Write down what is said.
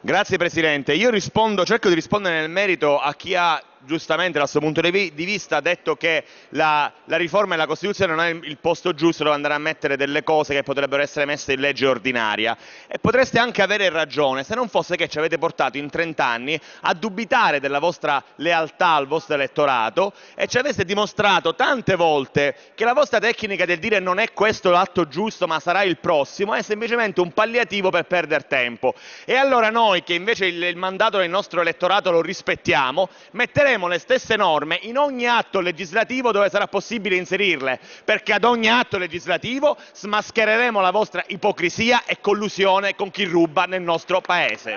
Grazie Presidente, io rispondo, cerco di rispondere nel merito a chi ha giustamente dal suo punto di vista ha detto che la, la riforma della Costituzione non è il posto giusto dove andare a mettere delle cose che potrebbero essere messe in legge ordinaria e potreste anche avere ragione se non fosse che ci avete portato in 30 anni a dubitare della vostra lealtà al vostro elettorato e ci aveste dimostrato tante volte che la vostra tecnica del dire non è questo l'atto giusto ma sarà il prossimo è semplicemente un palliativo per perdere tempo e allora noi che invece il, il mandato del nostro elettorato lo rispettiamo mettere applicheremo le stesse norme in ogni atto legislativo dove sarà possibile inserirle, perché ad ogni atto legislativo smaschereremo la vostra ipocrisia e collusione con chi ruba nel nostro Paese.